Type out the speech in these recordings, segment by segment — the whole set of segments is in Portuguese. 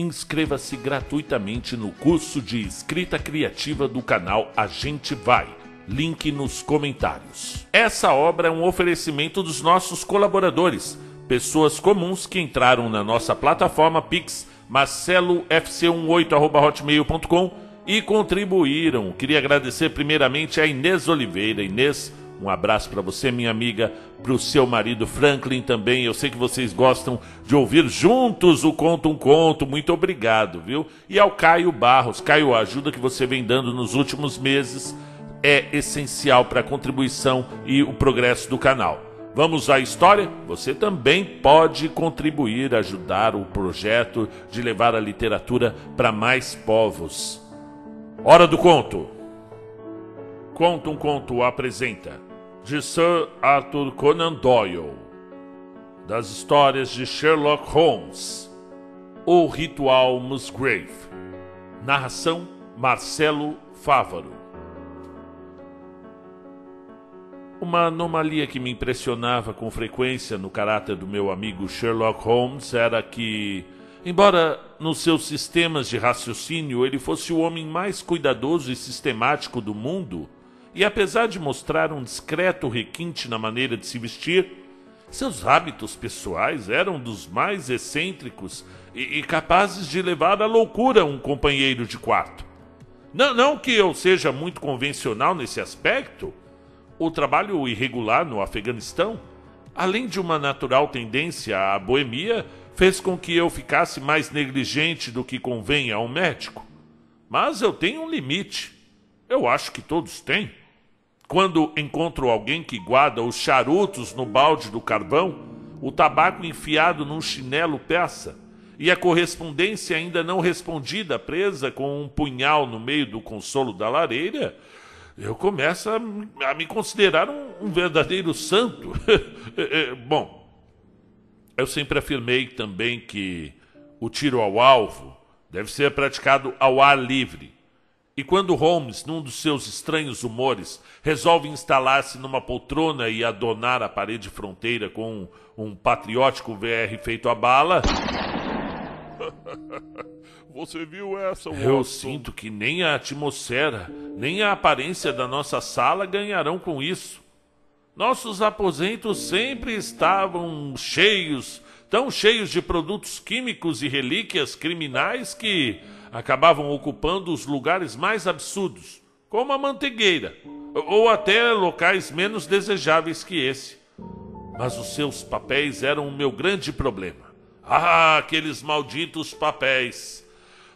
Inscreva-se gratuitamente no curso de escrita criativa do canal A Gente Vai. Link nos comentários. Essa obra é um oferecimento dos nossos colaboradores, pessoas comuns que entraram na nossa plataforma Pix marcelofc18@hotmail.com e contribuíram. Queria agradecer primeiramente a Inês Oliveira. Inês um abraço para você, minha amiga, para o seu marido Franklin também. Eu sei que vocês gostam de ouvir juntos o Conto um Conto. Muito obrigado, viu? E ao Caio Barros. Caio, a ajuda que você vem dando nos últimos meses é essencial para a contribuição e o progresso do canal. Vamos à história? Você também pode contribuir, ajudar o projeto de levar a literatura para mais povos. Hora do conto! Conto um Conto apresenta de Sir Arthur Conan Doyle, das histórias de Sherlock Holmes, O Ritual Musgrave, narração Marcelo Fávaro. Uma anomalia que me impressionava com frequência no caráter do meu amigo Sherlock Holmes era que, embora nos seus sistemas de raciocínio ele fosse o homem mais cuidadoso e sistemático do mundo, e apesar de mostrar um discreto requinte na maneira de se vestir, seus hábitos pessoais eram dos mais excêntricos e, e capazes de levar à loucura um companheiro de quarto. Não, não que eu seja muito convencional nesse aspecto. O trabalho irregular no Afeganistão, além de uma natural tendência à boemia, fez com que eu ficasse mais negligente do que convém a um médico. Mas eu tenho um limite. Eu acho que todos têm. Quando encontro alguém que guarda os charutos no balde do carvão, o tabaco enfiado num chinelo peça e a correspondência ainda não respondida presa com um punhal no meio do consolo da lareira, eu começo a, a me considerar um, um verdadeiro santo. É, é, bom, eu sempre afirmei também que o tiro ao alvo deve ser praticado ao ar livre e quando Holmes, num dos seus estranhos humores, resolve instalar-se numa poltrona e adonar a parede fronteira com um, um patriótico VR feito a bala. Você viu essa, Watson? Eu sinto que nem a atmosfera, nem a aparência da nossa sala ganharão com isso. Nossos aposentos sempre estavam cheios, tão cheios de produtos químicos e relíquias criminais que acabavam ocupando os lugares mais absurdos, como a mantegueira, ou até locais menos desejáveis que esse. Mas os seus papéis eram o meu grande problema. Ah, aqueles malditos papéis!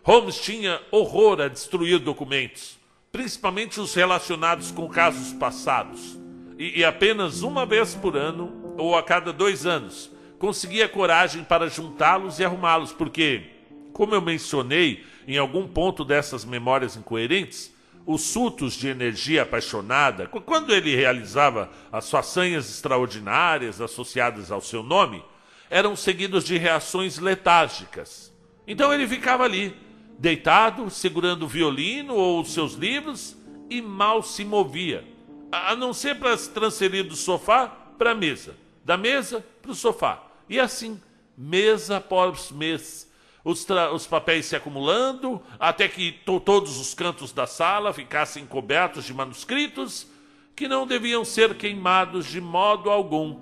Holmes tinha horror a destruir documentos, principalmente os relacionados com casos passados. E, e apenas uma vez por ano, ou a cada dois anos, conseguia coragem para juntá-los e arrumá-los, porque como eu mencionei em algum ponto dessas memórias incoerentes, os sultos de energia apaixonada, quando ele realizava as façanhas extraordinárias associadas ao seu nome, eram seguidos de reações letárgicas. Então ele ficava ali, deitado, segurando o violino ou os seus livros e mal se movia, a não ser para se transferir do sofá para a mesa, da mesa para o sofá, e assim, mesa após mês os, os papéis se acumulando, até que to todos os cantos da sala ficassem cobertos de manuscritos que não deviam ser queimados de modo algum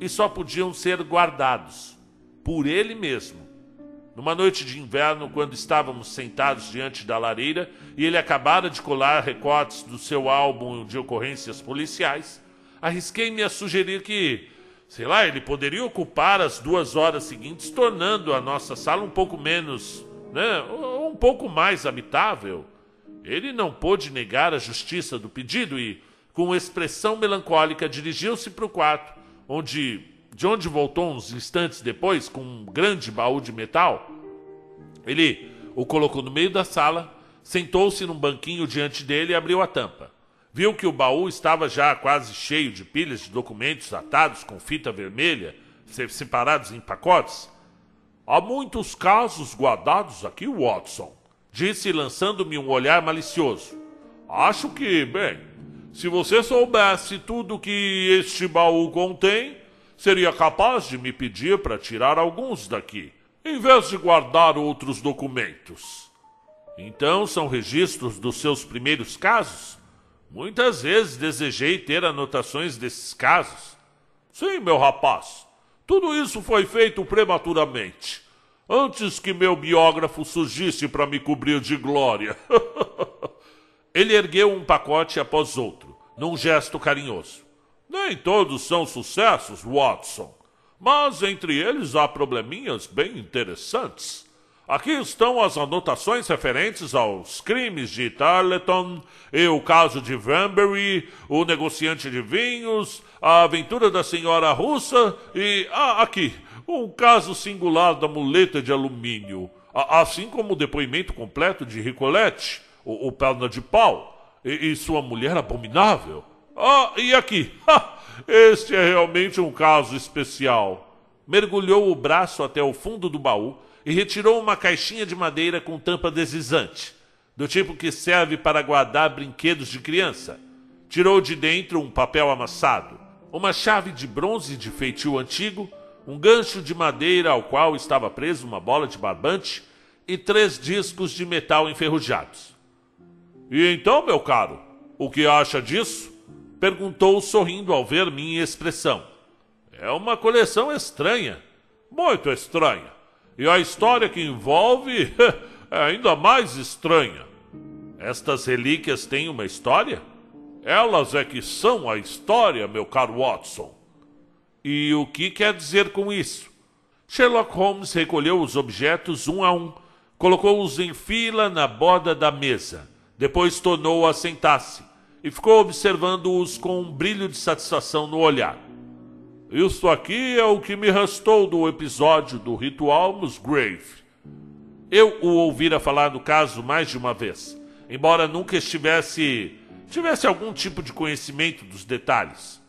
e só podiam ser guardados por ele mesmo. Numa noite de inverno, quando estávamos sentados diante da lareira e ele acabara de colar recortes do seu álbum de ocorrências policiais, arrisquei-me a sugerir que sei lá, ele poderia ocupar as duas horas seguintes, tornando a nossa sala um pouco menos, né, um pouco mais habitável. Ele não pôde negar a justiça do pedido e, com expressão melancólica, dirigiu-se para o quarto, onde, de onde voltou uns instantes depois com um grande baú de metal. Ele o colocou no meio da sala, sentou-se num banquinho diante dele e abriu a tampa. Viu que o baú estava já quase cheio de pilhas de documentos atados com fita vermelha, separados em pacotes? Há muitos casos guardados aqui, Watson, disse lançando-me um olhar malicioso. Acho que, bem, se você soubesse tudo que este baú contém, seria capaz de me pedir para tirar alguns daqui, em vez de guardar outros documentos. Então são registros dos seus primeiros casos? Muitas vezes desejei ter anotações desses casos. Sim, meu rapaz, tudo isso foi feito prematuramente, antes que meu biógrafo surgisse para me cobrir de glória. Ele ergueu um pacote após outro, num gesto carinhoso. Nem todos são sucessos, Watson, mas entre eles há probleminhas bem interessantes. Aqui estão as anotações referentes aos crimes de Tarleton e o caso de Vanbury, o negociante de vinhos, a aventura da senhora russa e, ah, aqui, um caso singular da muleta de alumínio, assim como o depoimento completo de Ricolette, o, o perna de pau, e, e sua mulher abominável. Ah, e aqui, ha, este é realmente um caso especial. Mergulhou o braço até o fundo do baú e retirou uma caixinha de madeira com tampa deslizante, do tipo que serve para guardar brinquedos de criança. Tirou de dentro um papel amassado, uma chave de bronze de feitio antigo, um gancho de madeira ao qual estava preso uma bola de barbante e três discos de metal enferrujados. E então, meu caro, o que acha disso? perguntou sorrindo ao ver minha expressão. É uma coleção estranha, muito estranha. E a história que envolve é ainda mais estranha. Estas relíquias têm uma história? Elas é que são a história, meu caro Watson. E o que quer dizer com isso? Sherlock Holmes recolheu os objetos um a um, colocou-os em fila na borda da mesa, depois tornou a sentar-se e ficou observando-os com um brilho de satisfação no olhar. Isso aqui é o que me restou do episódio do ritual Musgrave. Eu o ouvira falar do caso mais de uma vez, embora nunca estivesse tivesse algum tipo de conhecimento dos detalhes.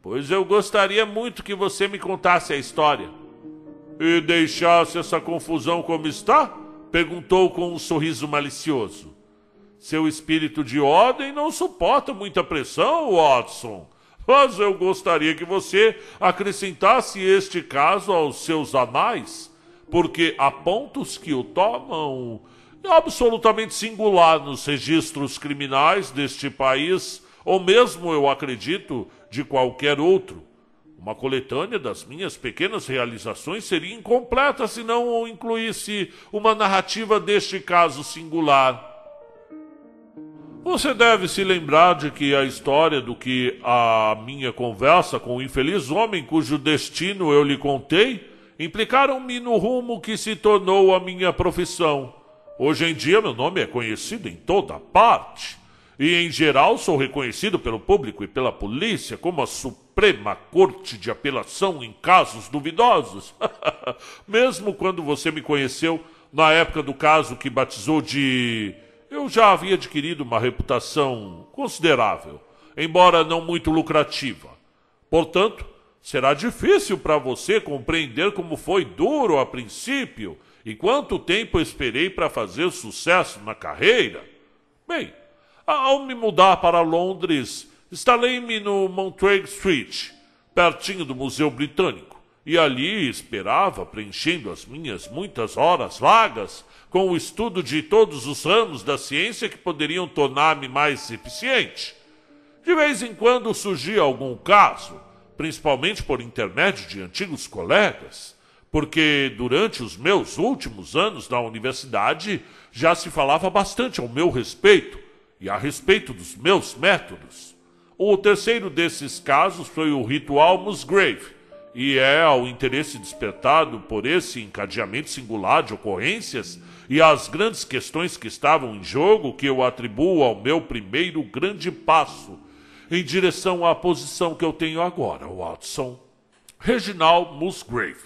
Pois eu gostaria muito que você me contasse a história. E deixasse essa confusão como está? perguntou com um sorriso malicioso. Seu espírito de ordem não suporta muita pressão, Watson. Mas eu gostaria que você acrescentasse este caso aos seus anais, porque há pontos que o tomam absolutamente singular nos registros criminais deste país, ou mesmo, eu acredito, de qualquer outro. Uma coletânea das minhas pequenas realizações seria incompleta se não incluísse uma narrativa deste caso singular. Você deve se lembrar de que a história do que a minha conversa com o infeliz homem cujo destino eu lhe contei implicaram-me no rumo que se tornou a minha profissão. Hoje em dia meu nome é conhecido em toda parte e em geral sou reconhecido pelo público e pela polícia como a Suprema Corte de Apelação em casos duvidosos. Mesmo quando você me conheceu na época do caso que batizou de eu já havia adquirido uma reputação considerável, embora não muito lucrativa. Portanto, será difícil para você compreender como foi duro a princípio e quanto tempo esperei para fazer sucesso na carreira. Bem, ao me mudar para Londres, instalei-me no Montague Street, pertinho do Museu Britânico, e ali esperava, preenchendo as minhas muitas horas vagas, com o estudo de todos os ramos da ciência que poderiam tornar-me mais eficiente. De vez em quando surgia algum caso, principalmente por intermédio de antigos colegas, porque durante os meus últimos anos na universidade já se falava bastante ao meu respeito e a respeito dos meus métodos. O terceiro desses casos foi o ritual Musgrave, e é ao interesse despertado por esse encadeamento singular de ocorrências e as grandes questões que estavam em jogo, que eu atribuo ao meu primeiro grande passo em direção à posição que eu tenho agora, Watson. Reginald Musgrave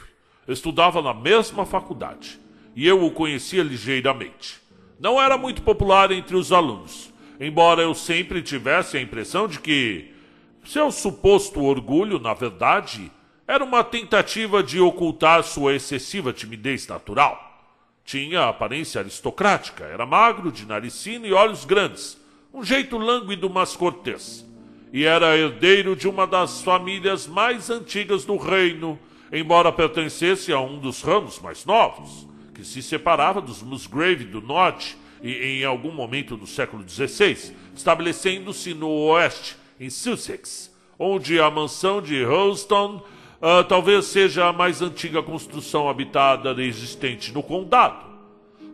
estudava na mesma faculdade e eu o conhecia ligeiramente. Não era muito popular entre os alunos, embora eu sempre tivesse a impressão de que seu suposto orgulho, na verdade, era uma tentativa de ocultar sua excessiva timidez natural. Tinha aparência aristocrática, era magro, de naricina e olhos grandes, um jeito lânguido mas cortês. E era herdeiro de uma das famílias mais antigas do reino, embora pertencesse a um dos ramos mais novos, que se separava dos Musgrave do norte e, em algum momento do século XVI, estabelecendo-se no oeste, em Sussex, onde a mansão de Holston uh, talvez seja a mais antiga construção habitada existente no condado.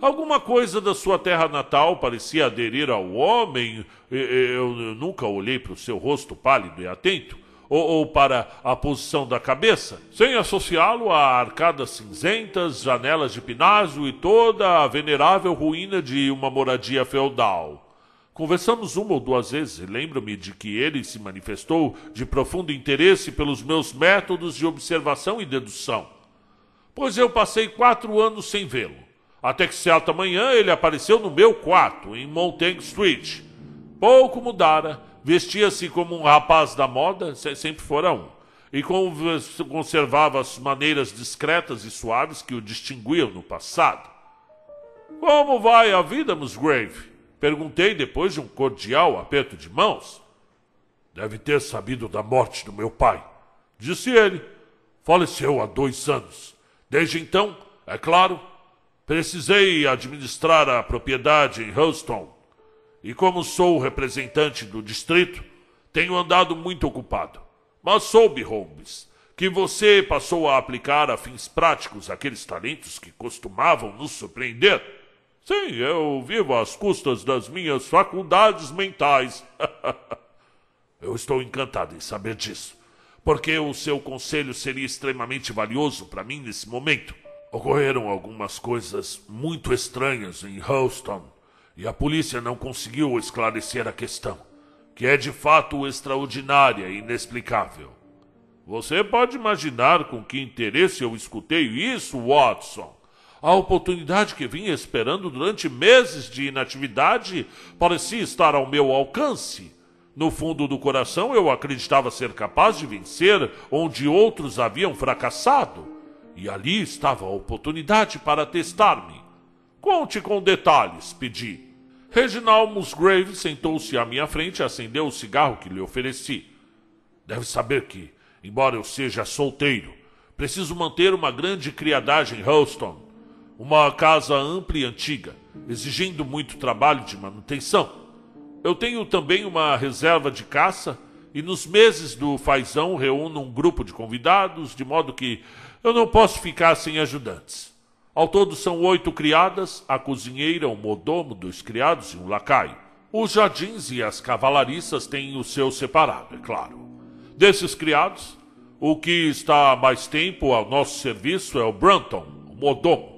Alguma coisa da sua terra natal parecia aderir ao homem. Eu nunca olhei para o seu rosto pálido e atento, ou, ou para a posição da cabeça, sem associá-lo a arcadas cinzentas, janelas de pináculo e toda a venerável ruína de uma moradia feudal. Conversamos uma ou duas vezes e lembro-me de que ele se manifestou de profundo interesse pelos meus métodos de observação e dedução. Pois eu passei quatro anos sem vê-lo, até que certa manhã ele apareceu no meu quarto, em Montague Street. Pouco mudara, vestia-se como um rapaz da moda, sempre fora um, e conservava as maneiras discretas e suaves que o distinguiam no passado. Como vai a vida, Musgrave? Perguntei depois de um cordial aperto de mãos. Deve ter sabido da morte do meu pai, disse ele. Faleceu há dois anos. Desde então, é claro, precisei administrar a propriedade em Houston. E como sou representante do distrito, tenho andado muito ocupado. Mas soube, Holmes, que você passou a aplicar a fins práticos aqueles talentos que costumavam nos surpreender. Sim, eu vivo às custas das minhas faculdades mentais. eu estou encantado em saber disso, porque o seu conselho seria extremamente valioso para mim nesse momento. Ocorreram algumas coisas muito estranhas em Houston e a polícia não conseguiu esclarecer a questão, que é de fato extraordinária e inexplicável. Você pode imaginar com que interesse eu escutei isso, Watson. A oportunidade que vinha esperando durante meses de inatividade parecia estar ao meu alcance. No fundo do coração, eu acreditava ser capaz de vencer onde outros haviam fracassado. E ali estava a oportunidade para testar-me. Conte com detalhes, pedi. Reginald Musgrave sentou-se à minha frente e acendeu o cigarro que lhe ofereci. Deve saber que, embora eu seja solteiro, preciso manter uma grande criadagem em Houston. Uma casa ampla e antiga, exigindo muito trabalho de manutenção. Eu tenho também uma reserva de caça e nos meses do fazão reúno um grupo de convidados, de modo que eu não posso ficar sem ajudantes. Ao todo são oito criadas, a cozinheira, o modomo, dois criados e um lacaio. Os jardins e as cavalariças têm o seu separado, é claro. Desses criados, o que está mais tempo ao nosso serviço é o Branton, o modomo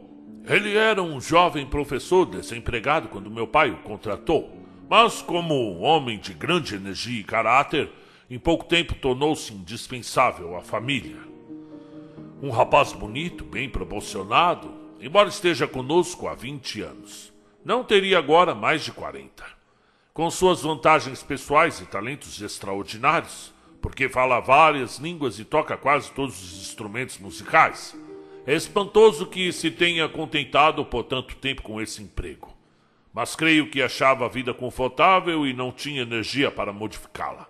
ele era um jovem professor desempregado quando meu pai o contratou, mas como um homem de grande energia e caráter, em pouco tempo tornou-se indispensável à família. Um rapaz bonito, bem proporcionado, embora esteja conosco há 20 anos. Não teria agora mais de 40. Com suas vantagens pessoais e talentos extraordinários, porque fala várias línguas e toca quase todos os instrumentos musicais é espantoso que se tenha contentado por tanto tempo com esse emprego. Mas creio que achava a vida confortável e não tinha energia para modificá-la.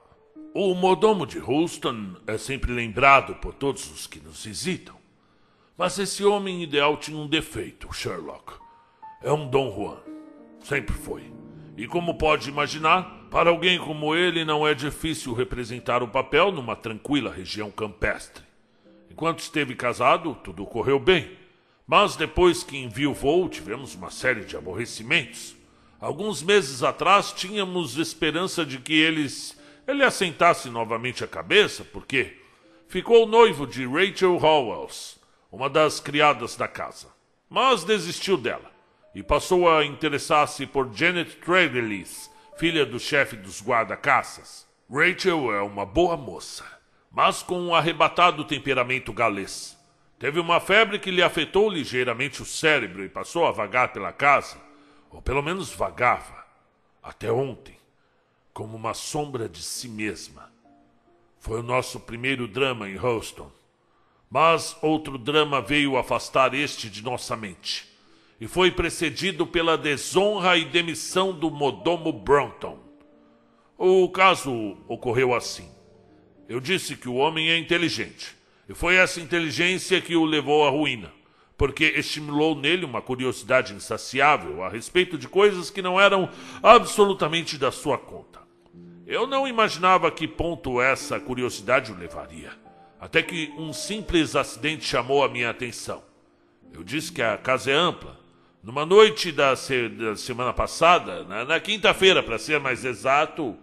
O modomo de Houston é sempre lembrado por todos os que nos visitam. Mas esse homem ideal tinha um defeito, Sherlock. É um Dom Juan. Sempre foi. E como pode imaginar, para alguém como ele não é difícil representar o papel numa tranquila região campestre. Enquanto esteve casado, tudo correu bem. Mas depois que enviou o tivemos uma série de aborrecimentos. Alguns meses atrás tínhamos esperança de que eles ele assentasse novamente a cabeça, porque ficou noivo de Rachel Howells, uma das criadas da casa. Mas desistiu dela e passou a interessar-se por Janet Tregelith, filha do chefe dos guarda-caças. Rachel é uma boa moça mas com um arrebatado temperamento galês. Teve uma febre que lhe afetou ligeiramente o cérebro e passou a vagar pela casa, ou pelo menos vagava, até ontem, como uma sombra de si mesma. Foi o nosso primeiro drama em Houston. Mas outro drama veio afastar este de nossa mente, e foi precedido pela desonra e demissão do modomo Brompton. O caso ocorreu assim. Eu disse que o homem é inteligente. E foi essa inteligência que o levou à ruína, porque estimulou nele uma curiosidade insaciável a respeito de coisas que não eram absolutamente da sua conta. Eu não imaginava a que ponto essa curiosidade o levaria, até que um simples acidente chamou a minha atenção. Eu disse que a casa é ampla. Numa noite da, se da semana passada, na, na quinta-feira, para ser mais exato,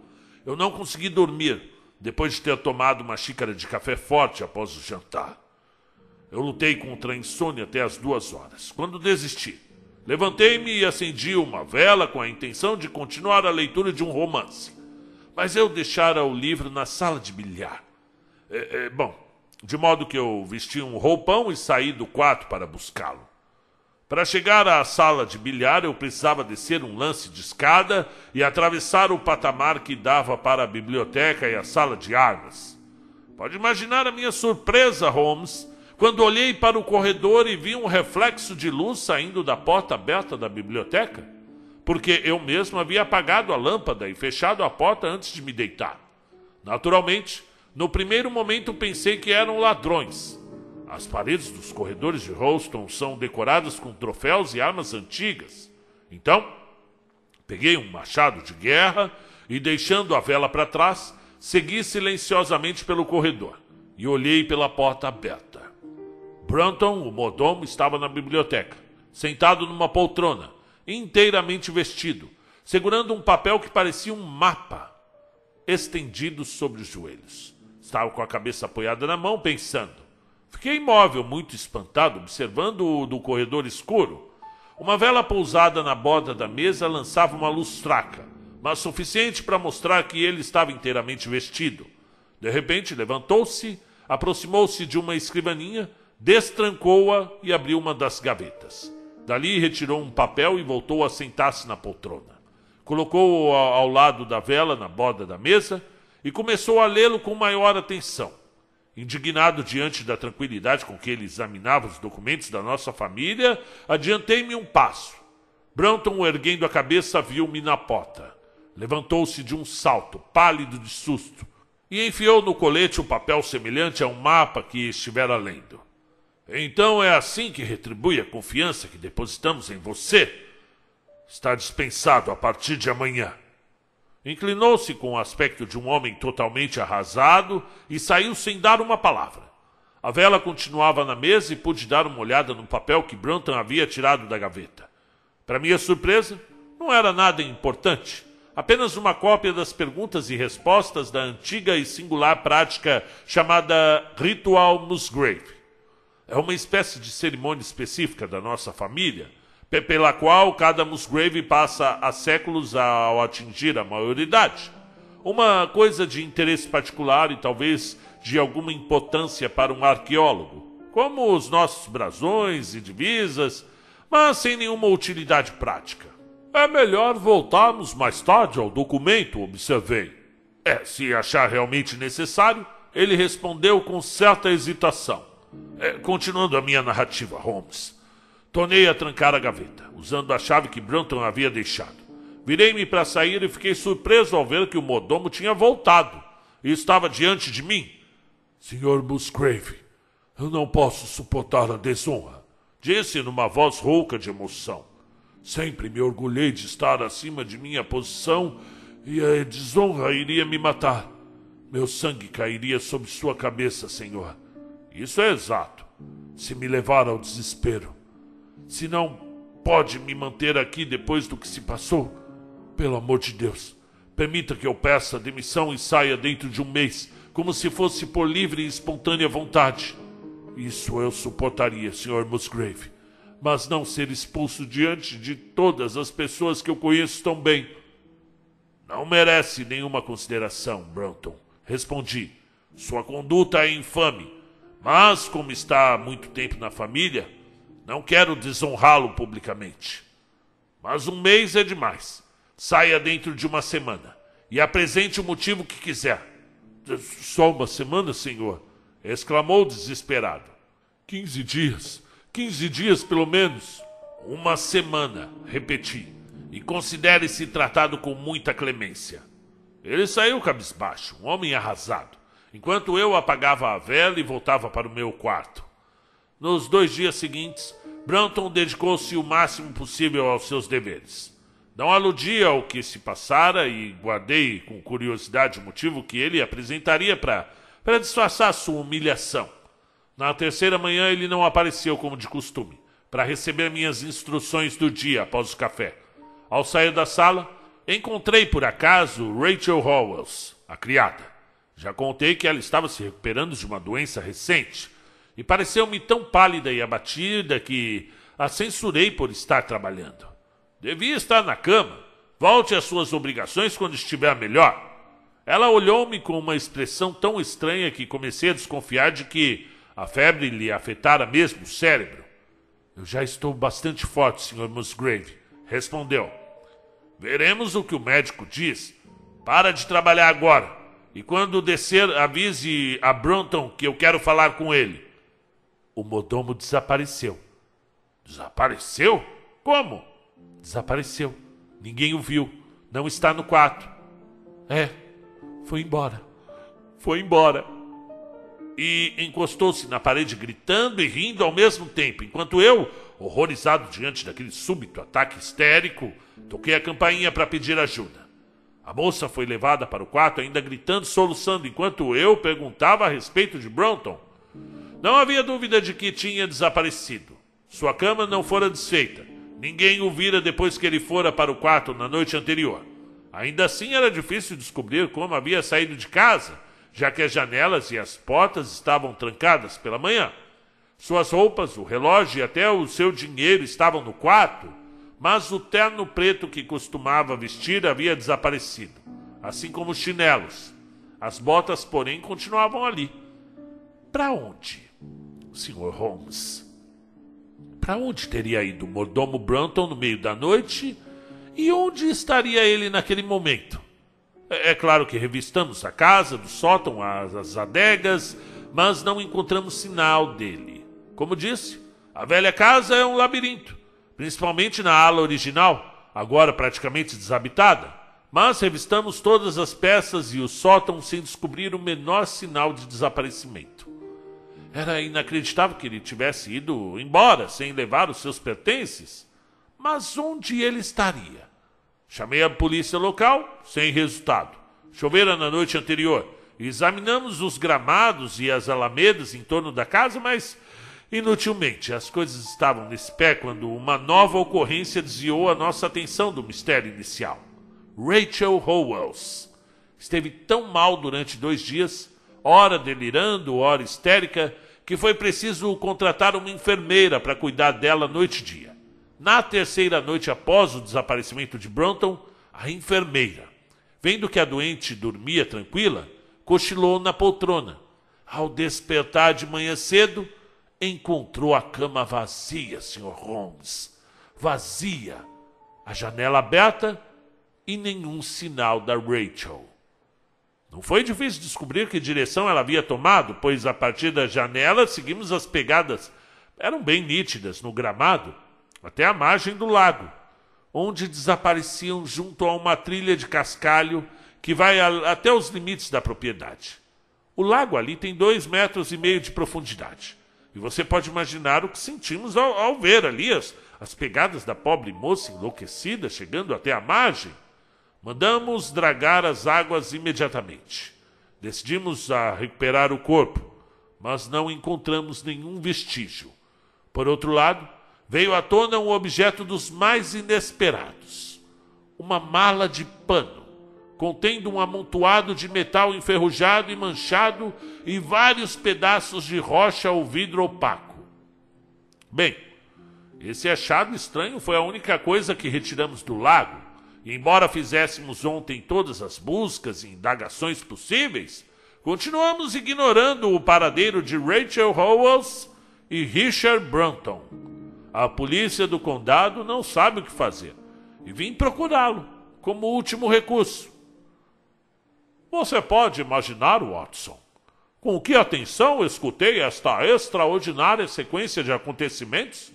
eu não consegui dormir depois de ter tomado uma xícara de café forte após o jantar. Eu lutei contra a insônia até as duas horas, quando desisti. Levantei-me e acendi uma vela com a intenção de continuar a leitura de um romance. Mas eu deixara o livro na sala de bilhar. É, é, bom, de modo que eu vesti um roupão e saí do quarto para buscá-lo. Para chegar à sala de bilhar, eu precisava descer um lance de escada e atravessar o patamar que dava para a biblioteca e a sala de armas. Pode imaginar a minha surpresa, Holmes, quando olhei para o corredor e vi um reflexo de luz saindo da porta aberta da biblioteca, porque eu mesmo havia apagado a lâmpada e fechado a porta antes de me deitar. Naturalmente, no primeiro momento pensei que eram ladrões as paredes dos corredores de Holston são decoradas com troféus e armas antigas. Então, peguei um machado de guerra e, deixando a vela para trás, segui silenciosamente pelo corredor e olhei pela porta aberta. Branton, o mordomo, estava na biblioteca, sentado numa poltrona, inteiramente vestido, segurando um papel que parecia um mapa, estendido sobre os joelhos. Estava com a cabeça apoiada na mão, pensando. Fiquei imóvel, muito espantado, observando-o do corredor escuro. Uma vela pousada na borda da mesa lançava uma luz fraca, mas suficiente para mostrar que ele estava inteiramente vestido. De repente, levantou-se, aproximou-se de uma escrivaninha, destrancou-a e abriu uma das gavetas. Dali retirou um papel e voltou a sentar-se na poltrona. Colocou-o ao lado da vela na borda da mesa e começou a lê-lo com maior atenção. Indignado diante da tranquilidade com que ele examinava os documentos da nossa família, adiantei-me um passo. Branton, erguendo a cabeça, viu-me na porta. Levantou-se de um salto, pálido de susto, e enfiou no colete um papel semelhante a um mapa que estivera lendo. Então é assim que retribui a confiança que depositamos em você? Está dispensado a partir de amanhã. Inclinou-se com o aspecto de um homem totalmente arrasado e saiu sem dar uma palavra. A vela continuava na mesa e pude dar uma olhada no papel que Branton havia tirado da gaveta. Para minha surpresa, não era nada importante, apenas uma cópia das perguntas e respostas da antiga e singular prática chamada Ritual Musgrave. É uma espécie de cerimônia específica da nossa família pela qual cada Musgrave passa há séculos ao atingir a maioridade. Uma coisa de interesse particular e talvez de alguma importância para um arqueólogo, como os nossos brasões e divisas, mas sem nenhuma utilidade prática. É melhor voltarmos mais tarde ao documento, observei. É, se achar realmente necessário, ele respondeu com certa hesitação. É, continuando a minha narrativa, Holmes. Tornei a trancar a gaveta, usando a chave que Branton havia deixado. Virei-me para sair e fiquei surpreso ao ver que o modomo tinha voltado e estava diante de mim. Senhor Musgrave, eu não posso suportar a desonra, disse numa voz rouca de emoção. Sempre me orgulhei de estar acima de minha posição e a desonra iria me matar. Meu sangue cairia sobre sua cabeça, senhor. Isso é exato. Se me levar ao desespero, se não pode me manter aqui depois do que se passou, pelo amor de Deus, permita que eu peça demissão e saia dentro de um mês, como se fosse por livre e espontânea vontade. Isso eu suportaria, Sr. Musgrave, mas não ser expulso diante de todas as pessoas que eu conheço tão bem. Não merece nenhuma consideração, Branton. Respondi. Sua conduta é infame, mas como está há muito tempo na família, não quero desonrá-lo publicamente. Mas um mês é demais. Saia dentro de uma semana e apresente o motivo que quiser. Só uma semana, senhor? exclamou desesperado. Quinze dias. Quinze dias, pelo menos. Uma semana, repeti, e considere-se tratado com muita clemência. Ele saiu cabisbaixo, um homem arrasado, enquanto eu apagava a vela e voltava para o meu quarto. Nos dois dias seguintes, Branton dedicou-se o máximo possível aos seus deveres. Não aludia ao que se passara e guardei com curiosidade o motivo que ele apresentaria para para disfarçar sua humilhação. Na terceira manhã ele não apareceu como de costume, para receber minhas instruções do dia após o café. Ao sair da sala, encontrei por acaso Rachel Howells, a criada. Já contei que ela estava se recuperando de uma doença recente e pareceu-me tão pálida e abatida que a censurei por estar trabalhando. Devia estar na cama. Volte às suas obrigações quando estiver melhor. Ela olhou-me com uma expressão tão estranha que comecei a desconfiar de que a febre lhe afetara mesmo o cérebro. Eu já estou bastante forte, Sr. Musgrave, respondeu. Veremos o que o médico diz. Para de trabalhar agora. E quando descer, avise a Bronton que eu quero falar com ele. O modomo desapareceu. Desapareceu? Como? Desapareceu. Ninguém o viu. Não está no quarto. É, foi embora. Foi embora. E encostou-se na parede gritando e rindo ao mesmo tempo, enquanto eu, horrorizado diante daquele súbito ataque histérico, toquei a campainha para pedir ajuda. A moça foi levada para o quarto ainda gritando, soluçando, enquanto eu perguntava a respeito de Brompton. Não havia dúvida de que tinha desaparecido. Sua cama não fora desfeita. Ninguém o vira depois que ele fora para o quarto na noite anterior. Ainda assim era difícil descobrir como havia saído de casa, já que as janelas e as portas estavam trancadas pela manhã. Suas roupas, o relógio e até o seu dinheiro estavam no quarto, mas o terno preto que costumava vestir havia desaparecido, assim como os chinelos. As botas, porém, continuavam ali. Para onde? Sr. Holmes. Para onde teria ido o mordomo Branton no meio da noite? E onde estaria ele naquele momento? É, é, claro que revistamos a casa, do sótão, as, as adegas, mas não encontramos sinal dele. Como disse, a velha casa é um labirinto, principalmente na ala original, agora praticamente desabitada. Mas revistamos todas as peças e o sótão sem descobrir o menor sinal de desaparecimento. Era inacreditável que ele tivesse ido embora sem levar os seus pertences. Mas onde ele estaria? Chamei a polícia local, sem resultado. Chovera na noite anterior. Examinamos os gramados e as alamedas em torno da casa, mas inutilmente. As coisas estavam nesse pé quando uma nova ocorrência desviou a nossa atenção do mistério inicial. Rachel Howells esteve tão mal durante dois dias, ora delirando, ora histérica, que foi preciso contratar uma enfermeira para cuidar dela noite e dia. Na terceira noite após o desaparecimento de Bronton, a enfermeira, vendo que a doente dormia tranquila, cochilou na poltrona. Ao despertar de manhã cedo, encontrou a cama vazia, Sr. Holmes. Vazia, a janela aberta e nenhum sinal da Rachel. Não foi difícil descobrir que direção ela havia tomado, pois a partir da janela seguimos as pegadas. Eram bem nítidas no gramado, até a margem do lago, onde desapareciam junto a uma trilha de cascalho que vai a, até os limites da propriedade. O lago ali tem dois metros e meio de profundidade. E você pode imaginar o que sentimos ao, ao ver ali as, as pegadas da pobre moça enlouquecida chegando até a margem. Mandamos dragar as águas imediatamente. Decidimos a recuperar o corpo, mas não encontramos nenhum vestígio. Por outro lado, veio à tona um objeto dos mais inesperados: uma mala de pano, contendo um amontoado de metal enferrujado e manchado e vários pedaços de rocha ou vidro opaco. Bem, esse achado estranho foi a única coisa que retiramos do lago Embora fizéssemos ontem todas as buscas e indagações possíveis, continuamos ignorando o paradeiro de Rachel Howells e Richard Brunton. A polícia do condado não sabe o que fazer e vim procurá-lo como último recurso. Você pode imaginar, Watson, com que atenção escutei esta extraordinária sequência de acontecimentos,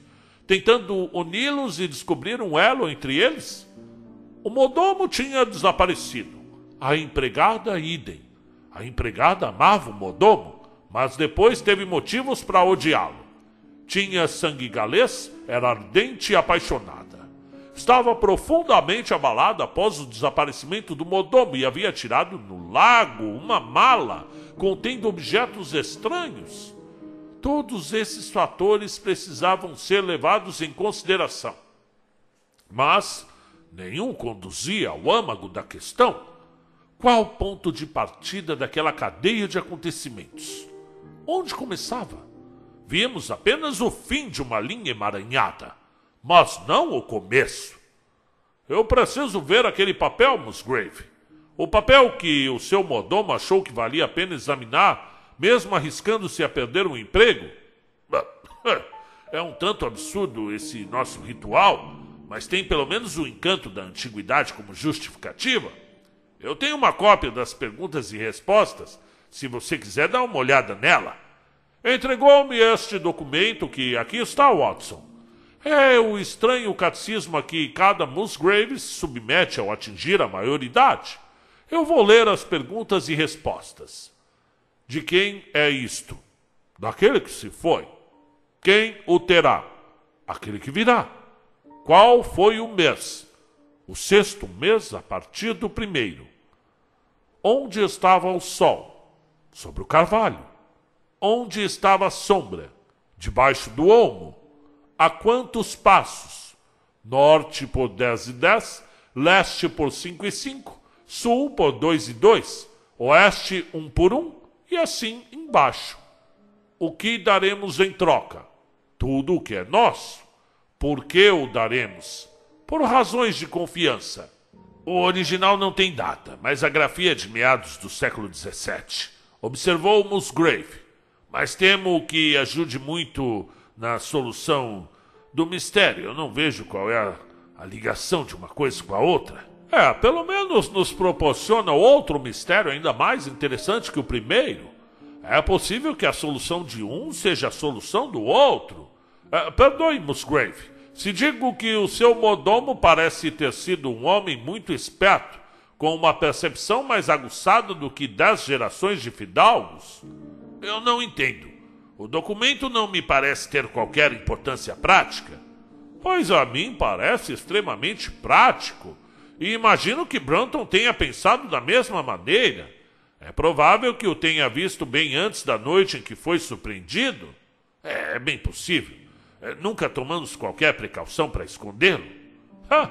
tentando uni-los e descobrir um elo entre eles? O modomo tinha desaparecido. A empregada, idem. A empregada amava o modomo, mas depois teve motivos para odiá-lo. Tinha sangue galês, era ardente e apaixonada. Estava profundamente abalada após o desaparecimento do modomo e havia tirado no lago uma mala contendo objetos estranhos. Todos esses fatores precisavam ser levados em consideração. Mas nenhum conduzia ao âmago da questão. Qual o ponto de partida daquela cadeia de acontecimentos? Onde começava? Vimos apenas o fim de uma linha emaranhada, mas não o começo. Eu preciso ver aquele papel, Musgrave. O papel que o seu modomo achou que valia a pena examinar, mesmo arriscando-se a perder um emprego. É um tanto absurdo esse nosso ritual, mas tem pelo menos o encanto da antiguidade como justificativa? Eu tenho uma cópia das perguntas e respostas, se você quiser dar uma olhada nela. Entregou-me este documento que aqui está, Watson. É o estranho catecismo a que cada Musgrave se submete ao atingir a maioridade. Eu vou ler as perguntas e respostas. De quem é isto? Daquele que se foi. Quem o terá? Aquele que virá. Qual foi o mês? O sexto mês a partir do primeiro. Onde estava o sol? Sobre o carvalho. Onde estava a sombra? Debaixo do olmo. A quantos passos? Norte por dez e dez, leste por cinco e cinco, sul por dois e dois, oeste um por um e assim embaixo. O que daremos em troca? Tudo o que é nosso. Por que o daremos? Por razões de confiança. O original não tem data, mas a grafia é de meados do século XVII. Observou Musgrave. Mas temo que ajude muito na solução do mistério. Eu não vejo qual é a, a ligação de uma coisa com a outra. É, pelo menos nos proporciona outro mistério ainda mais interessante que o primeiro. É possível que a solução de um seja a solução do outro. Ah, perdoe, Musgrave, se digo que o seu modomo parece ter sido um homem muito esperto, com uma percepção mais aguçada do que das gerações de fidalgos? Eu não entendo. O documento não me parece ter qualquer importância prática. Pois a mim parece extremamente prático, e imagino que Branton tenha pensado da mesma maneira. É provável que o tenha visto bem antes da noite em que foi surpreendido. É bem possível. É, nunca tomamos qualquer precaução para escondê-lo. Ah,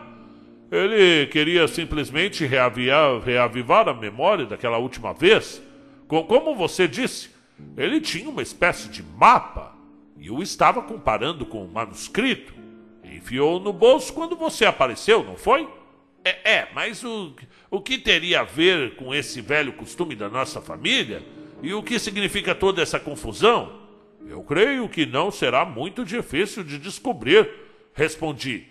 ele queria simplesmente reaviar, reavivar a memória daquela última vez. Como você disse, ele tinha uma espécie de mapa e o estava comparando com o manuscrito. Enfiou no bolso quando você apareceu, não foi? É, é mas o, o que teria a ver com esse velho costume da nossa família? E o que significa toda essa confusão? Eu creio que não será muito difícil de descobrir, respondi.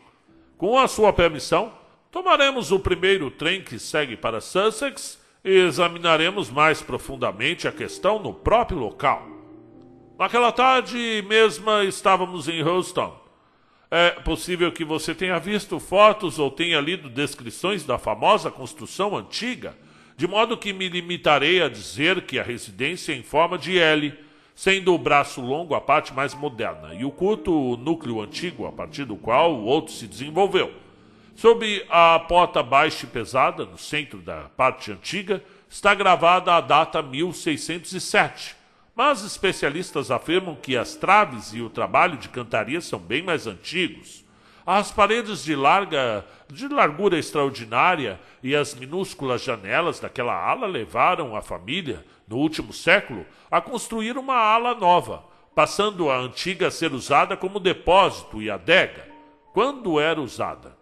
Com a sua permissão, tomaremos o primeiro trem que segue para Sussex e examinaremos mais profundamente a questão no próprio local. Naquela tarde mesma estávamos em Houston. É possível que você tenha visto fotos ou tenha lido descrições da famosa construção antiga, de modo que me limitarei a dizer que a residência é em forma de L sendo o braço longo a parte mais moderna e o curto o núcleo antigo, a partir do qual o outro se desenvolveu. Sob a porta baixa e pesada, no centro da parte antiga, está gravada a data 1607, mas especialistas afirmam que as traves e o trabalho de cantaria são bem mais antigos. As paredes de larga, de largura extraordinária e as minúsculas janelas daquela ala levaram a família no último século, a construir uma ala nova, passando a antiga a ser usada como depósito e adega. Quando era usada?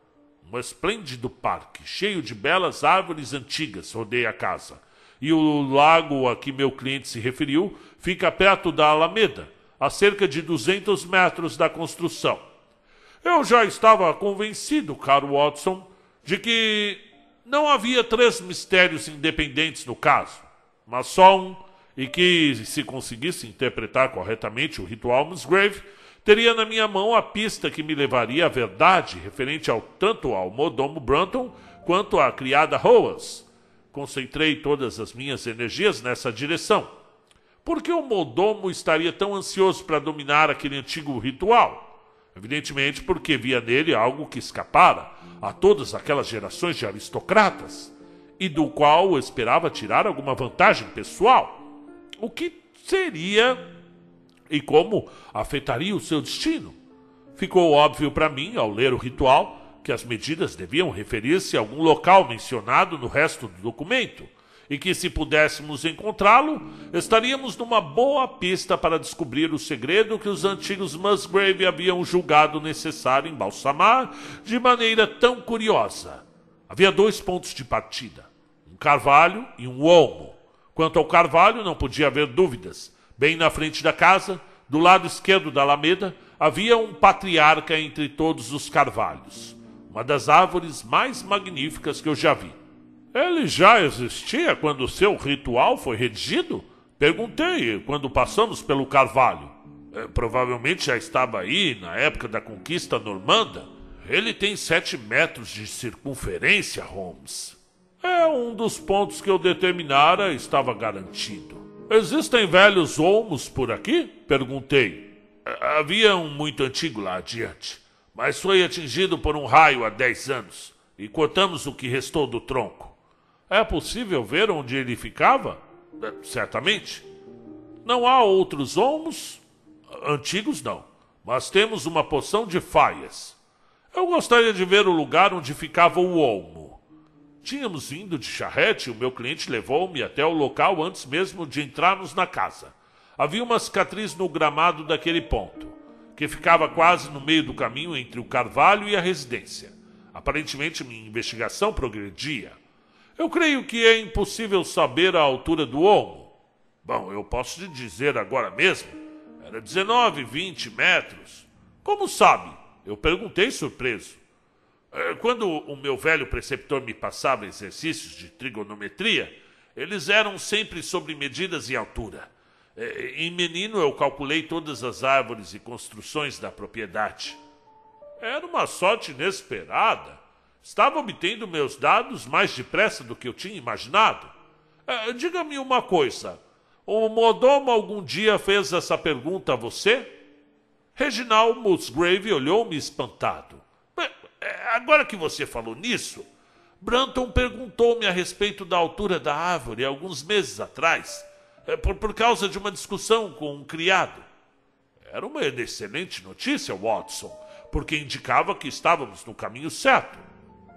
Um esplêndido parque, cheio de belas árvores antigas, rodeia a casa. E o lago a que meu cliente se referiu fica perto da Alameda, a cerca de 200 metros da construção. Eu já estava convencido, caro Watson, de que não havia três mistérios independentes no caso mas só um e que, se conseguisse interpretar corretamente o ritual Musgrave, teria na minha mão a pista que me levaria à verdade referente ao tanto ao modomo Branton quanto à criada Roas. Concentrei todas as minhas energias nessa direção. Por que o modomo estaria tão ansioso para dominar aquele antigo ritual? Evidentemente porque via nele algo que escapara a todas aquelas gerações de aristocratas e do qual esperava tirar alguma vantagem pessoal. O que seria e como afetaria o seu destino? Ficou óbvio para mim, ao ler o ritual, que as medidas deviam referir-se a algum local mencionado no resto do documento, e que se pudéssemos encontrá-lo, estaríamos numa boa pista para descobrir o segredo que os antigos Musgrave haviam julgado necessário embalsamar de maneira tão curiosa. Havia dois pontos de partida carvalho e um olmo. Quanto ao carvalho, não podia haver dúvidas. Bem na frente da casa, do lado esquerdo da alameda, havia um patriarca entre todos os carvalhos, uma das árvores mais magníficas que eu já vi. Ele já existia quando seu ritual foi redigido? Perguntei quando passamos pelo carvalho. É, provavelmente já estava aí na época da conquista normanda. Ele tem sete metros de circunferência, Holmes. É um dos pontos que eu determinara estava garantido. Existem velhos olmos por aqui? Perguntei. É, havia um muito antigo lá adiante, mas foi atingido por um raio há dez anos e cortamos o que restou do tronco. É possível ver onde ele ficava? É, certamente. Não há outros olmos? Antigos não, mas temos uma poção de faias. Eu gostaria de ver o lugar onde ficava o olmo. Tínhamos vindo de charrete e o meu cliente levou-me até o local antes mesmo de entrarmos na casa. Havia uma cicatriz no gramado daquele ponto, que ficava quase no meio do caminho entre o carvalho e a residência. Aparentemente, minha investigação progredia. Eu creio que é impossível saber a altura do olmo. Bom, eu posso te dizer agora mesmo. Era 19, 20 metros. Como sabe? Eu perguntei surpreso. Eh, quando o meu velho preceptor me passava exercícios de trigonometria, eles eram sempre sobre medidas e altura. Eh, em menino, eu calculei todas as árvores e construções da propriedade. Era uma sorte inesperada. Estava obtendo meus dados mais depressa do que eu tinha imaginado. Eh, diga-me uma coisa: o Modomo algum dia fez essa pergunta a você? Reginald Musgrave olhou-me espantado. É, agora que você falou nisso, Branton perguntou-me a respeito da altura da árvore alguns meses atrás, é, por, por causa de uma discussão com um criado. Era uma excelente notícia, Watson, porque indicava que estávamos no caminho certo.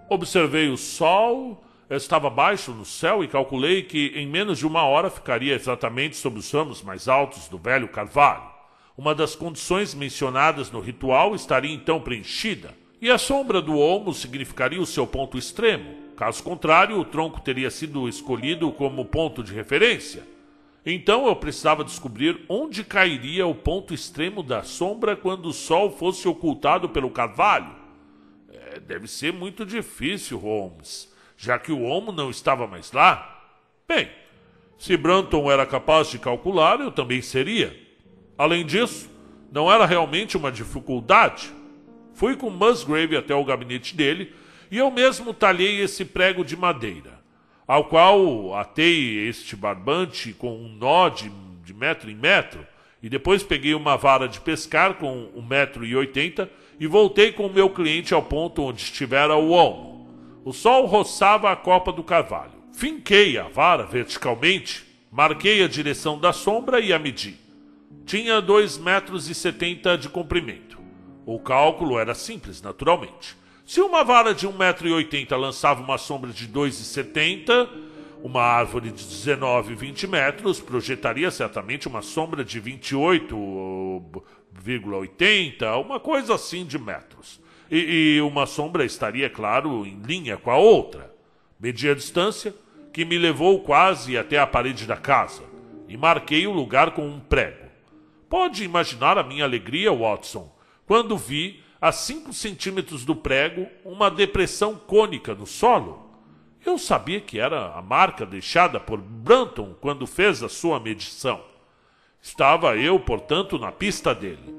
Observei o sol, estava baixo no céu e calculei que em menos de uma hora ficaria exatamente sobre os ramos mais altos do velho carvalho. Uma das condições mencionadas no ritual estaria então preenchida e a sombra do olmo significaria o seu ponto extremo. Caso contrário, o tronco teria sido escolhido como ponto de referência. Então eu precisava descobrir onde cairia o ponto extremo da sombra quando o sol fosse ocultado pelo carvalho. É, deve ser muito difícil, Holmes, já que o olmo não estava mais lá. Bem, se Branton era capaz de calcular, eu também seria. Além disso, não era realmente uma dificuldade. Fui com Musgrave até o gabinete dele e eu mesmo talhei esse prego de madeira, ao qual atei este barbante com um nó de, de metro em metro, e depois peguei uma vara de pescar com um metro e oitenta e voltei com o meu cliente ao ponto onde estivera o olmo. O sol roçava a copa do carvalho. Finquei a vara verticalmente, marquei a direção da sombra e a medi. Tinha dois metros e setenta de comprimento. O cálculo era simples, naturalmente. Se uma vara de 1,80m lançava uma sombra de 2,70, uma árvore de 19, 20 metros projetaria certamente uma sombra de 28,80, uma coisa assim de metros. E, e uma sombra estaria, claro, em linha com a outra. Medi a distância, que me levou quase até a parede da casa, e marquei o lugar com um prego. Pode imaginar a minha alegria, Watson, quando vi, a 5 centímetros do prego, uma depressão cônica no solo. Eu sabia que era a marca deixada por Branton quando fez a sua medição. Estava eu, portanto, na pista dele.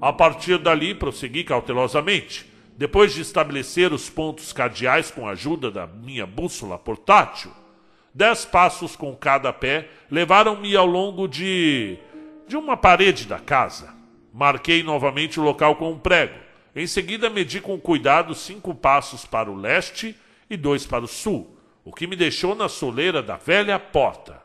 A partir dali, prossegui cautelosamente. Depois de estabelecer os pontos cardeais com a ajuda da minha bússola portátil, dez passos com cada pé levaram-me ao longo de. de uma parede da casa. Marquei novamente o local com um prego. Em seguida, medi com cuidado cinco passos para o leste e dois para o sul, o que me deixou na soleira da velha porta.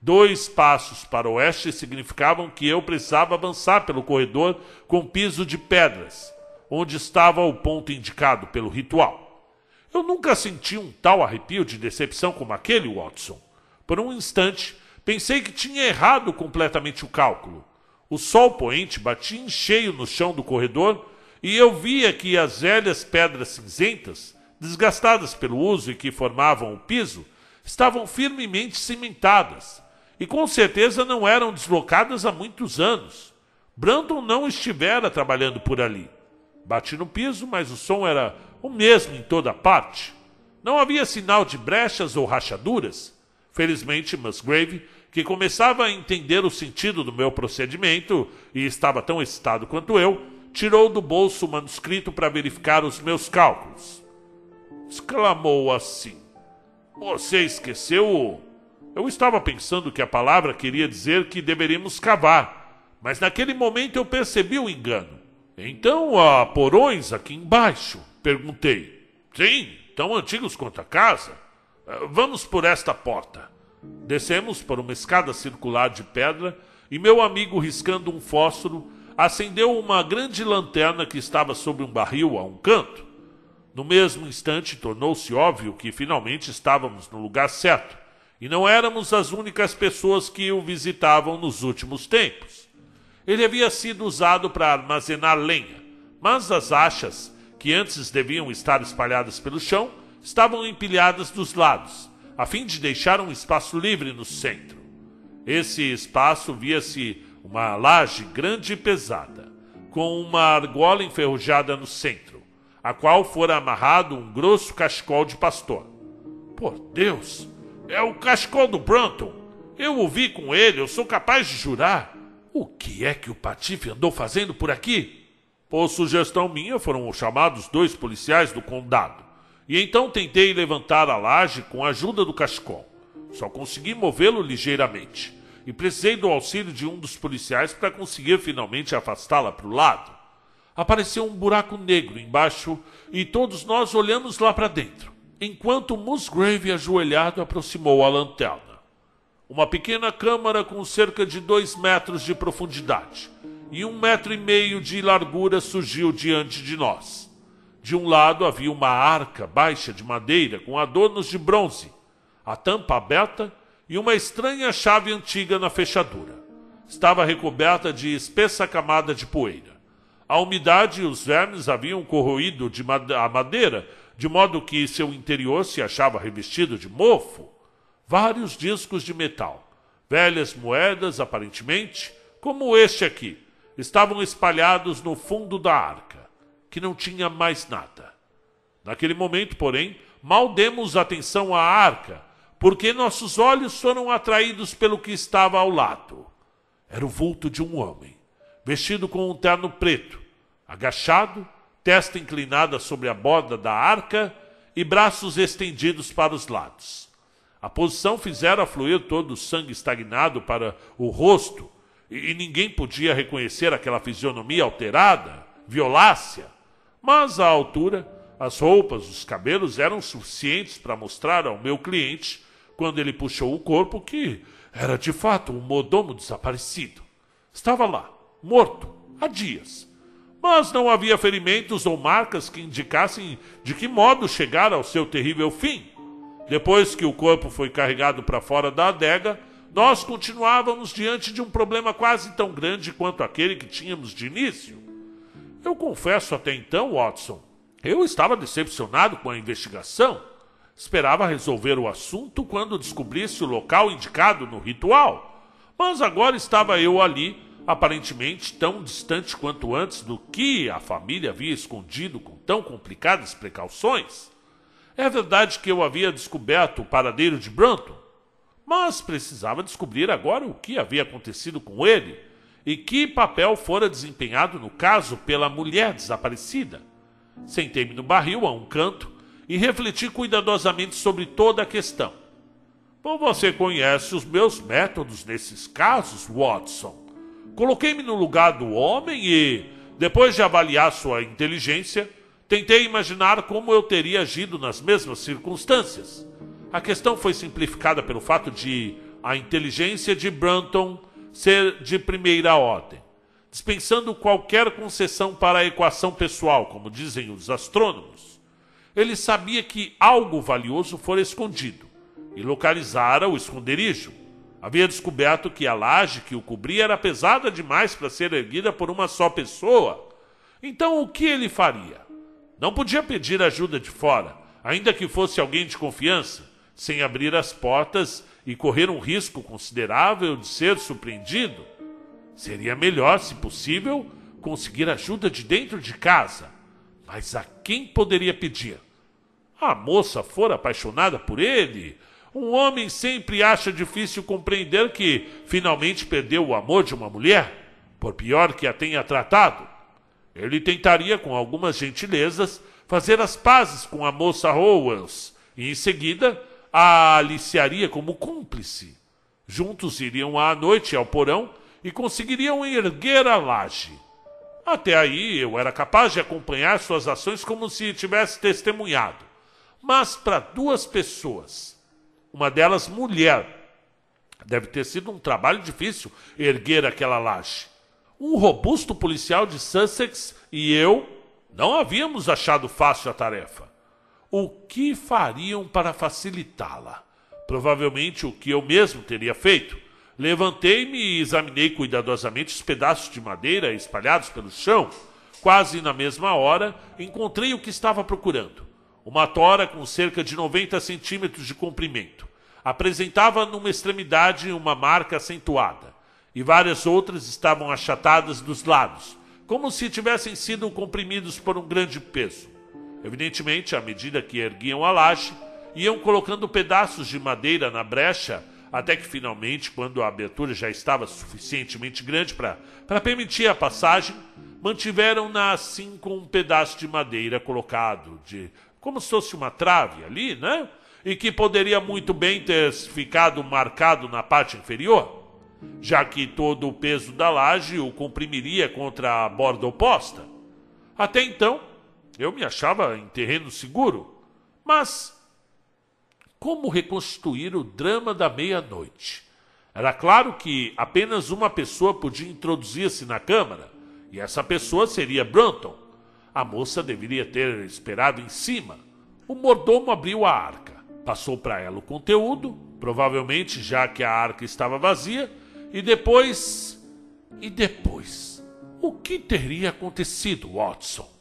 Dois passos para o oeste significavam que eu precisava avançar pelo corredor com piso de pedras, onde estava o ponto indicado pelo ritual. Eu nunca senti um tal arrepio de decepção como aquele, Watson. Por um instante, pensei que tinha errado completamente o cálculo o sol poente batia em cheio no chão do corredor e eu via que as velhas pedras cinzentas, desgastadas pelo uso e que formavam o piso, estavam firmemente cimentadas e com certeza não eram deslocadas há muitos anos. Brandon não estivera trabalhando por ali. Bati no piso, mas o som era o mesmo em toda parte. Não havia sinal de brechas ou rachaduras. Felizmente, Musgrave que começava a entender o sentido do meu procedimento e estava tão excitado quanto eu, tirou do bolso o manuscrito para verificar os meus cálculos. Exclamou assim: Você esqueceu? -o? Eu estava pensando que a palavra queria dizer que deveríamos cavar, mas naquele momento eu percebi o engano. Então há porões aqui embaixo? Perguntei. Sim, tão antigos quanto a casa. Vamos por esta porta. Descemos por uma escada circular de pedra e meu amigo, riscando um fósforo, acendeu uma grande lanterna que estava sobre um barril a um canto. No mesmo instante, tornou-se óbvio que finalmente estávamos no lugar certo e não éramos as únicas pessoas que o visitavam nos últimos tempos. Ele havia sido usado para armazenar lenha, mas as achas, que antes deviam estar espalhadas pelo chão, estavam empilhadas dos lados a fim de deixar um espaço livre no centro. Esse espaço via-se uma laje grande e pesada, com uma argola enferrujada no centro, a qual fora amarrado um grosso cachecol de pastor. Por Deus, é o cachecol do Branton! Eu o vi com ele, eu sou capaz de jurar. O que é que o Patife andou fazendo por aqui? Por sugestão minha, foram chamados dois policiais do condado. E então tentei levantar a laje com a ajuda do cachecol. Só consegui movê-lo ligeiramente e precisei do auxílio de um dos policiais para conseguir finalmente afastá-la para o lado. Apareceu um buraco negro embaixo e todos nós olhamos lá para dentro, enquanto Musgrave ajoelhado aproximou a lanterna. Uma pequena câmara com cerca de dois metros de profundidade e um metro e meio de largura surgiu diante de nós. De um lado havia uma arca baixa de madeira com adornos de bronze, a tampa aberta e uma estranha chave antiga na fechadura. Estava recoberta de espessa camada de poeira. A umidade e os vermes haviam corroído a madeira, de modo que seu interior se achava revestido de mofo. Vários discos de metal, velhas moedas aparentemente, como este aqui, estavam espalhados no fundo da arca que não tinha mais nada. Naquele momento, porém, mal demos atenção à arca, porque nossos olhos foram atraídos pelo que estava ao lado. Era o vulto de um homem, vestido com um terno preto, agachado, testa inclinada sobre a borda da arca e braços estendidos para os lados. A posição fizera fluir todo o sangue estagnado para o rosto, e ninguém podia reconhecer aquela fisionomia alterada, violácea, mas a altura, as roupas, os cabelos eram suficientes para mostrar ao meu cliente, quando ele puxou o corpo, que era de fato um modomo desaparecido. Estava lá, morto, há dias. Mas não havia ferimentos ou marcas que indicassem de que modo chegara ao seu terrível fim. Depois que o corpo foi carregado para fora da adega, nós continuávamos diante de um problema quase tão grande quanto aquele que tínhamos de início. Eu confesso até então, Watson, eu estava decepcionado com a investigação. Esperava resolver o assunto quando descobrisse o local indicado no ritual. Mas agora estava eu ali, aparentemente tão distante quanto antes do que a família havia escondido com tão complicadas precauções. É verdade que eu havia descoberto o paradeiro de Branton, mas precisava descobrir agora o que havia acontecido com ele e que papel fora desempenhado no caso pela mulher desaparecida. Sentei-me no barril a um canto e refleti cuidadosamente sobre toda a questão. Bom, você conhece os meus métodos nesses casos, Watson. Coloquei-me no lugar do homem e, depois de avaliar sua inteligência, tentei imaginar como eu teria agido nas mesmas circunstâncias. A questão foi simplificada pelo fato de a inteligência de Branton ser de primeira ordem, dispensando qualquer concessão para a equação pessoal, como dizem os astrônomos. Ele sabia que algo valioso fora escondido e localizara o esconderijo. Havia descoberto que a laje que o cobria era pesada demais para ser erguida por uma só pessoa. Então o que ele faria? Não podia pedir ajuda de fora, ainda que fosse alguém de confiança, sem abrir as portas e correr um risco considerável de ser surpreendido. Seria melhor, se possível, conseguir ajuda de dentro de casa. Mas a quem poderia pedir? A moça fora apaixonada por ele? Um homem sempre acha difícil compreender que finalmente perdeu o amor de uma mulher, por pior que a tenha tratado. Ele tentaria, com algumas gentilezas, fazer as pazes com a moça Howells e, em seguida, a aliciaria como cúmplice. Juntos iriam à noite ao porão e conseguiriam erguer a laje. Até aí eu era capaz de acompanhar suas ações como se tivesse testemunhado. Mas para duas pessoas, uma delas mulher, deve ter sido um trabalho difícil erguer aquela laje. Um robusto policial de Sussex e eu não havíamos achado fácil a tarefa o que fariam para facilitá-la. Provavelmente o que eu mesmo teria feito. Levantei-me e examinei cuidadosamente os pedaços de madeira espalhados pelo chão. Quase na mesma hora, encontrei o que estava procurando. Uma tora com cerca de 90 centímetros de comprimento. Apresentava numa extremidade uma marca acentuada, e várias outras estavam achatadas dos lados, como se tivessem sido comprimidos por um grande peso. Evidentemente, à medida que erguiam a laje, iam colocando pedaços de madeira na brecha, até que finalmente, quando a abertura já estava suficientemente grande para permitir a passagem, mantiveram-na assim com um pedaço de madeira colocado, de como se fosse uma trave ali, né? E que poderia muito bem ter ficado marcado na parte inferior, já que todo o peso da laje o comprimiria contra a borda oposta. Até então, eu me achava em terreno seguro. Mas como reconstituir o drama da meia-noite? Era claro que apenas uma pessoa podia introduzir-se na câmara, e essa pessoa seria Branton. A moça deveria ter esperado em cima. O mordomo abriu a arca, passou para ela o conteúdo, provavelmente já que a arca estava vazia, e depois. E depois? O que teria acontecido, Watson?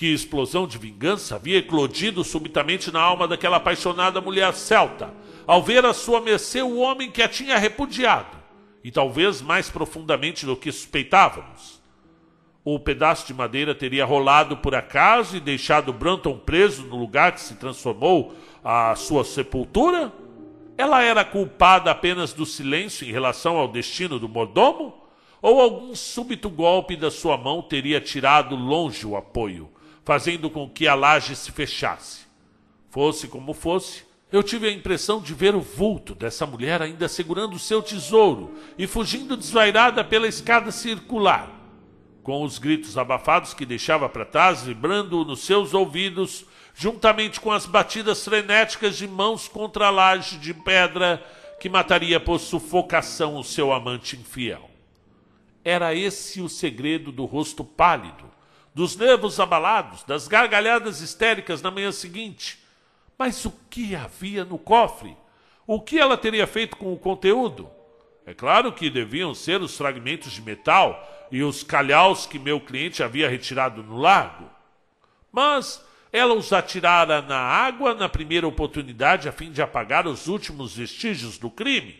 que explosão de vingança havia eclodido subitamente na alma daquela apaixonada mulher celta, ao ver a sua mercê o homem que a tinha repudiado, e talvez mais profundamente do que suspeitávamos. O pedaço de madeira teria rolado por acaso e deixado Branton preso no lugar que se transformou a sua sepultura? Ela era culpada apenas do silêncio em relação ao destino do mordomo? Ou algum súbito golpe da sua mão teria tirado longe o apoio? fazendo com que a laje se fechasse. Fosse como fosse, eu tive a impressão de ver o vulto dessa mulher ainda segurando seu tesouro e fugindo desvairada pela escada circular. Com os gritos abafados que deixava para trás, vibrando nos seus ouvidos, juntamente com as batidas frenéticas de mãos contra a laje de pedra que mataria por sufocação o seu amante infiel. Era esse o segredo do rosto pálido, dos nervos abalados, das gargalhadas histéricas na manhã seguinte. Mas o que havia no cofre? O que ela teria feito com o conteúdo? É claro que deviam ser os fragmentos de metal e os calhaus que meu cliente havia retirado no lago. Mas ela os atirara na água na primeira oportunidade a fim de apagar os últimos vestígios do crime.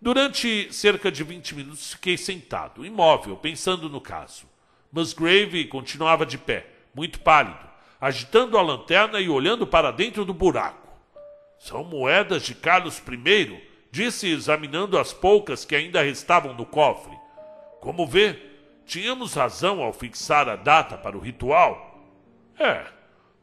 Durante cerca de 20 minutos fiquei sentado, imóvel, pensando no caso. Musgrave continuava de pé, muito pálido, agitando a lanterna e olhando para dentro do buraco. São moedas de Carlos I, disse examinando as poucas que ainda restavam no cofre. Como vê, tínhamos razão ao fixar a data para o ritual. É,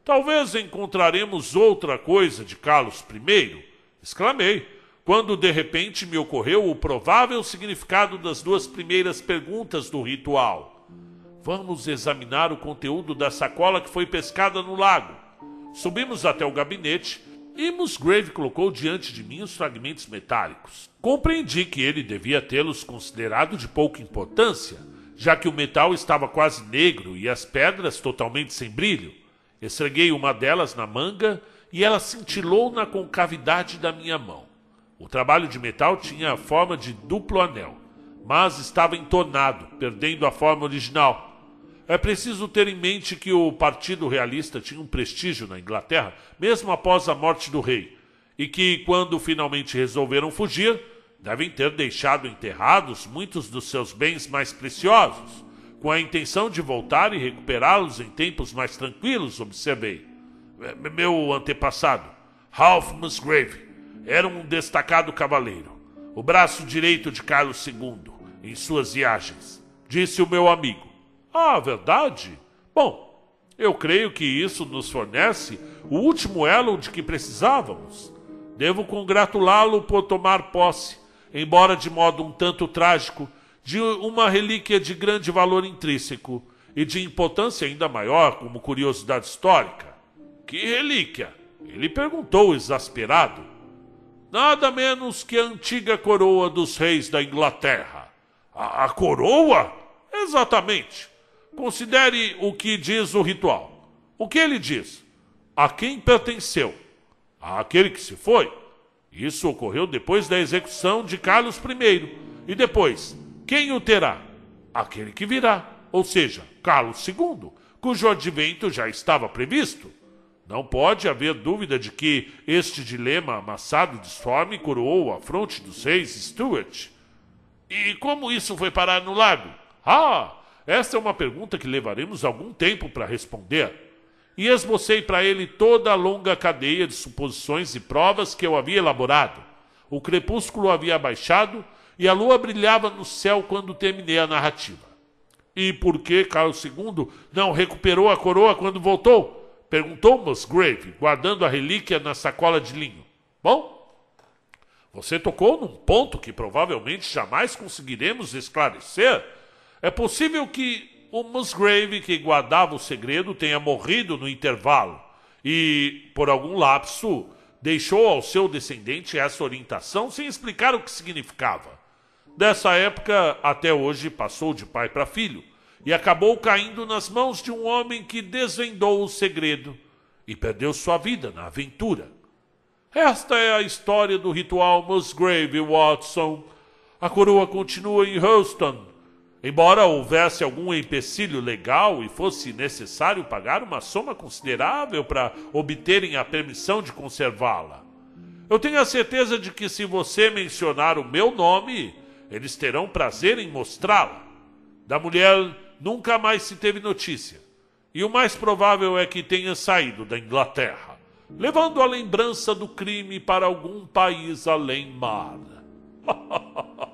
talvez encontraremos outra coisa de Carlos I, exclamei, quando de repente me ocorreu o provável significado das duas primeiras perguntas do ritual. Vamos examinar o conteúdo da sacola que foi pescada no lago. Subimos até o gabinete e Musgrave colocou diante de mim os fragmentos metálicos. Compreendi que ele devia tê-los considerado de pouca importância, já que o metal estava quase negro e as pedras totalmente sem brilho. Estreguei uma delas na manga e ela cintilou na concavidade da minha mão. O trabalho de metal tinha a forma de duplo anel, mas estava entornado, perdendo a forma original. É preciso ter em mente que o Partido Realista tinha um prestígio na Inglaterra, mesmo após a morte do rei, e que, quando finalmente resolveram fugir, devem ter deixado enterrados muitos dos seus bens mais preciosos, com a intenção de voltar e recuperá-los em tempos mais tranquilos, observei. É, meu antepassado, Ralph Musgrave, era um destacado cavaleiro, o braço direito de Carlos II, em suas viagens, disse o meu amigo ah, verdade? Bom, eu creio que isso nos fornece o último elo de que precisávamos. Devo congratulá-lo por tomar posse, embora de modo um tanto trágico, de uma relíquia de grande valor intrínseco e de importância ainda maior como curiosidade histórica. Que relíquia? Ele perguntou exasperado. Nada menos que a antiga coroa dos reis da Inglaterra. A, a coroa? Exatamente. Considere o que diz o ritual. O que ele diz? A quem pertenceu? Àquele que se foi. Isso ocorreu depois da execução de Carlos I. E depois, quem o terá? Aquele que virá, ou seja, Carlos II, cujo advento já estava previsto. Não pode haver dúvida de que este dilema amassado de Storm coroou a fronte dos reis Stuart. E como isso foi parar no lago? Ah, esta é uma pergunta que levaremos algum tempo para responder. E esbocei para ele toda a longa cadeia de suposições e provas que eu havia elaborado. O crepúsculo havia baixado e a lua brilhava no céu quando terminei a narrativa. E por que Carlos II não recuperou a coroa quando voltou? Perguntou Musgrave, guardando a relíquia na sacola de linho. Bom, você tocou num ponto que provavelmente jamais conseguiremos esclarecer é possível que o Musgrave, que guardava o segredo, tenha morrido no intervalo e, por algum lapso, deixou ao seu descendente essa orientação sem explicar o que significava. Dessa época até hoje passou de pai para filho e acabou caindo nas mãos de um homem que desvendou o segredo e perdeu sua vida na aventura. Esta é a história do ritual Musgrave Watson. A coroa continua em Houston Embora houvesse algum empecilho legal e fosse necessário pagar uma soma considerável para obterem a permissão de conservá-la. Eu tenho a certeza de que se você mencionar o meu nome, eles terão prazer em mostrá-la. Da mulher nunca mais se teve notícia, e o mais provável é que tenha saído da Inglaterra, levando a lembrança do crime para algum país além mar.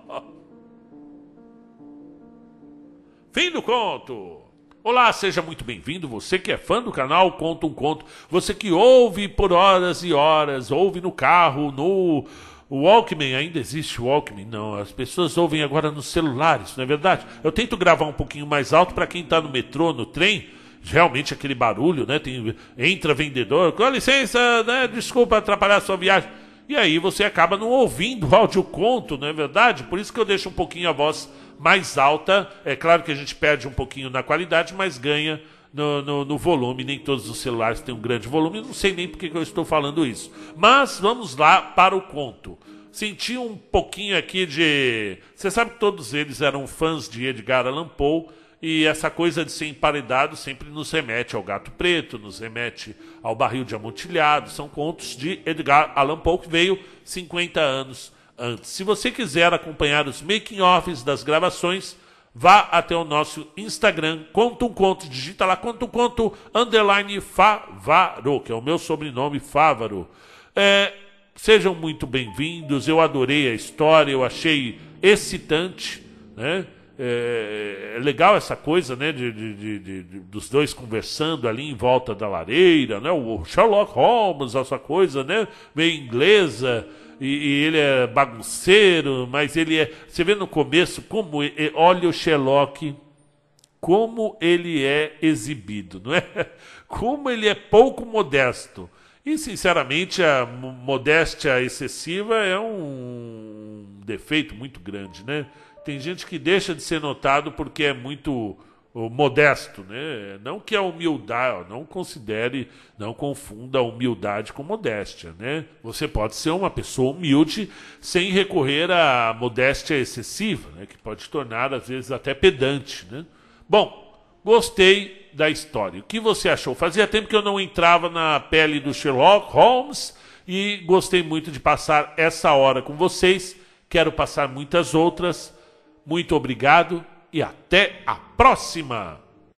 Fim do conto! Olá, seja muito bem-vindo. Você que é fã do canal Conta um Conto, você que ouve por horas e horas, ouve no carro, no Walkman ainda existe o Walkman? Não, as pessoas ouvem agora nos celulares, não é verdade? Eu tento gravar um pouquinho mais alto para quem está no metrô, no trem, realmente aquele barulho, né? Tem, entra vendedor, com licença, né? Desculpa atrapalhar a sua viagem. E aí você acaba não ouvindo o áudio conto, não é verdade? Por isso que eu deixo um pouquinho a voz mais alta. É claro que a gente perde um pouquinho na qualidade, mas ganha no, no, no, volume. Nem todos os celulares têm um grande volume. Não sei nem porque que eu estou falando isso. Mas vamos lá para o conto. Senti um pouquinho aqui de. Você sabe que todos eles eram fãs de Edgar Allan Poe. E essa coisa de ser emparedado sempre nos remete ao Gato Preto, nos remete ao Barril de Amontilhado. São contos de Edgar Allan Poe que veio 50 anos antes. Se você quiser acompanhar os making-offs das gravações, vá até o nosso Instagram, conta um conto, digita lá, conta um conto, underline Favaro, que é o meu sobrenome, Favaro. É, sejam muito bem-vindos, eu adorei a história, eu achei excitante, né? É, é, é legal essa coisa, né, de, de, de, dos dois conversando ali em volta da lareira, né, o Sherlock Holmes, essa coisa, né, meio inglesa, e, e, ele é bagunceiro, mas ele é. Você vê no começo como. Ele, olha o Sherlock, como ele é exibido, não é? Como ele é pouco modesto. E, sinceramente, a modéstia excessiva é um defeito muito grande, né? Tem gente que deixa de ser notado porque é muito modesto, né? Não que a humildade, não considere, não confunda a humildade com modéstia, né? Você pode ser uma pessoa humilde sem recorrer à modéstia excessiva, né? Que pode tornar às vezes até pedante, né? Bom, gostei da história. O que você achou? Fazia tempo que eu não entrava na pele do Sherlock Holmes e gostei muito de passar essa hora com vocês. Quero passar muitas outras. Muito obrigado e até a próxima!